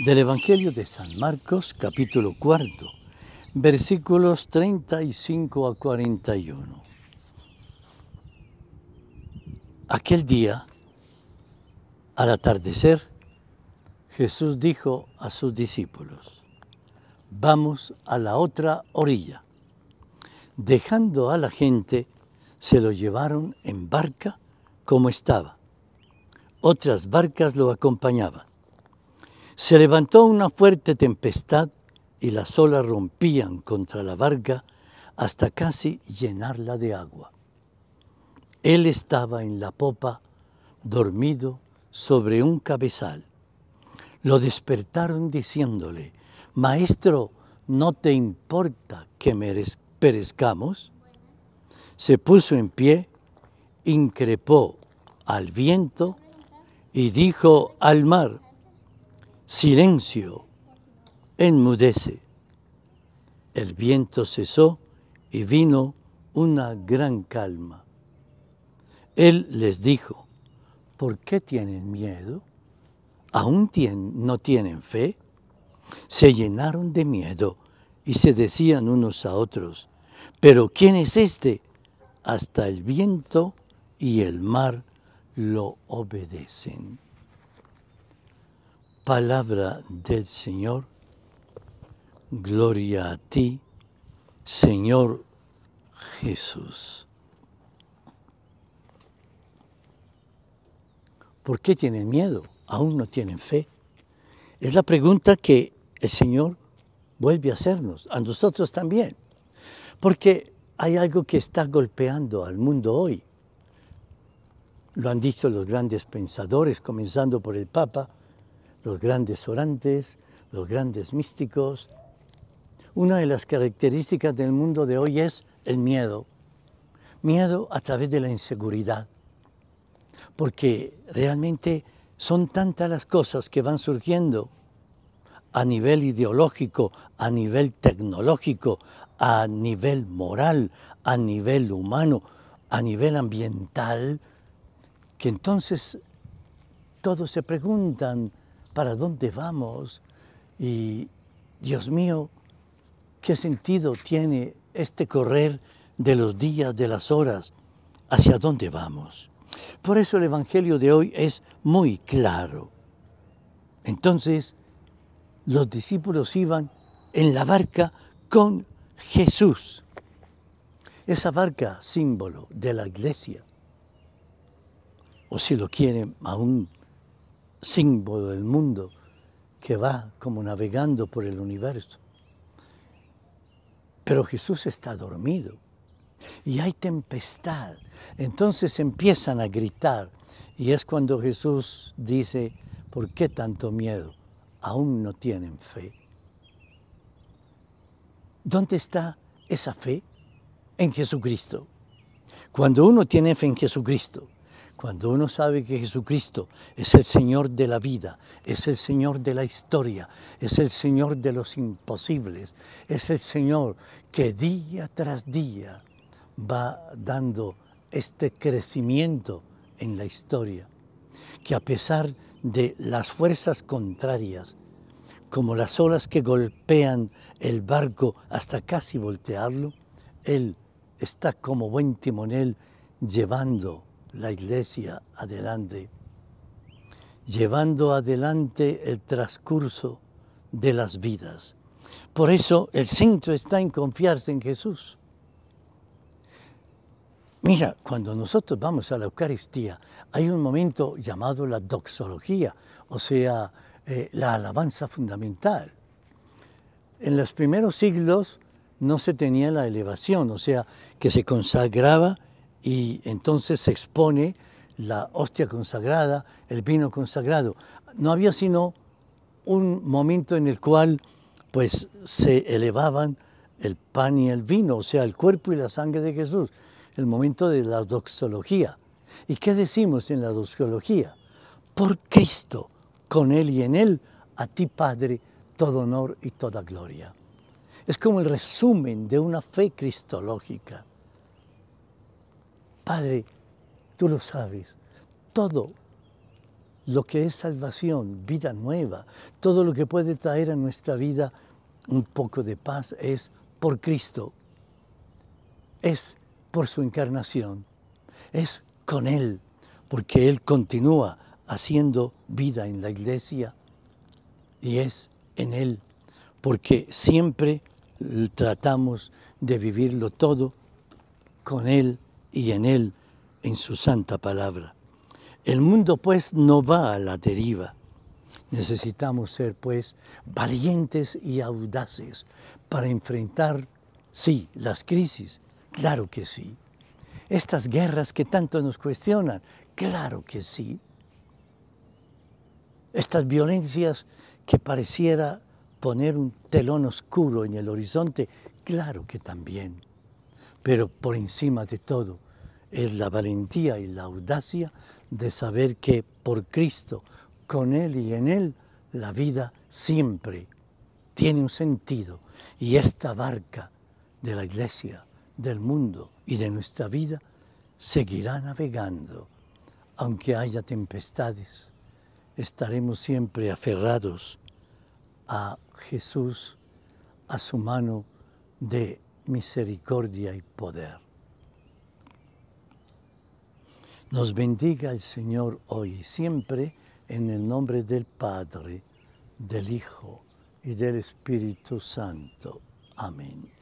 del Evangelio de San Marcos capítulo cuarto, versículos 35 a 41. Aquel día, al atardecer, Jesús dijo a sus discípulos, vamos a la otra orilla. Dejando a la gente, se lo llevaron en barca como estaba. Otras barcas lo acompañaban. Se levantó una fuerte tempestad y las olas rompían contra la barca hasta casi llenarla de agua. Él estaba en la popa, dormido sobre un cabezal. Lo despertaron diciéndole, Maestro, ¿no te importa que perezcamos? Se puso en pie, increpó al viento y dijo al mar, Silencio. Enmudece. El viento cesó y vino una gran calma. Él les dijo, ¿por qué tienen miedo? ¿Aún no tienen fe? Se llenaron de miedo y se decían unos a otros, ¿pero quién es este? Hasta el viento y el mar lo obedecen. Palabra del Señor. Gloria a ti, Señor Jesús. ¿Por qué tienen miedo? ¿Aún no tienen fe? Es la pregunta que el Señor vuelve a hacernos, a nosotros también. Porque hay algo que está golpeando al mundo hoy. Lo han dicho los grandes pensadores, comenzando por el Papa, los grandes orantes, los grandes místicos. Una de las características del mundo de hoy es el miedo. Miedo a través de la inseguridad. Porque realmente son tantas las cosas que van surgiendo a nivel ideológico, a nivel tecnológico, a nivel moral, a nivel humano, a nivel ambiental, que entonces todos se preguntan, ¿Para dónde vamos? Y Dios mío, ¿qué sentido tiene este correr de los días, de las horas? ¿Hacia dónde vamos? Por eso el Evangelio de hoy es muy claro. Entonces, los discípulos iban en la barca con Jesús. Esa barca símbolo de la iglesia, o si lo quieren, aún símbolo del mundo que va como navegando por el universo. Pero Jesús está dormido y hay tempestad. Entonces empiezan a gritar y es cuando Jesús dice, ¿por qué tanto miedo? Aún no tienen fe. ¿Dónde está esa fe? En Jesucristo. Cuando uno tiene fe en Jesucristo, cuando uno sabe que Jesucristo es el Señor de la vida, es el Señor de la historia, es el Señor de los imposibles, es el Señor que día tras día va dando este crecimiento en la historia, que a pesar de las fuerzas contrarias, como las olas que golpean el barco hasta casi voltearlo, Él está como buen timonel llevando la iglesia adelante, llevando adelante el transcurso de las vidas. Por eso el centro está en confiarse en Jesús. Mira, cuando nosotros vamos a la Eucaristía, hay un momento llamado la doxología, o sea, eh, la alabanza fundamental. En los primeros siglos no se tenía la elevación, o sea, que se consagraba y entonces se expone la hostia consagrada, el vino consagrado. No había sino un momento en el cual pues se elevaban el pan y el vino, o sea, el cuerpo y la sangre de Jesús, el momento de la doxología. ¿Y qué decimos en la doxología? Por Cristo, con Él y en Él, a ti Padre, todo honor y toda gloria. Es como el resumen de una fe cristológica. Padre, tú lo sabes, todo lo que es salvación, vida nueva, todo lo que puede traer a nuestra vida un poco de paz es por Cristo, es por su encarnación, es con Él, porque Él continúa haciendo vida en la iglesia y es en Él, porque siempre tratamos de vivirlo todo con Él y en Él, en su santa palabra. El mundo pues no va a la deriva. Necesitamos ser pues valientes y audaces para enfrentar, sí, las crisis, claro que sí. Estas guerras que tanto nos cuestionan, claro que sí. Estas violencias que pareciera poner un telón oscuro en el horizonte, claro que también pero por encima de todo es la valentía y la audacia de saber que por Cristo, con Él y en Él, la vida siempre tiene un sentido y esta barca de la iglesia, del mundo y de nuestra vida seguirá navegando. Aunque haya tempestades, estaremos siempre aferrados a Jesús, a su mano de misericordia y poder. Nos bendiga el Señor hoy y siempre en el nombre del Padre, del Hijo y del Espíritu Santo. Amén.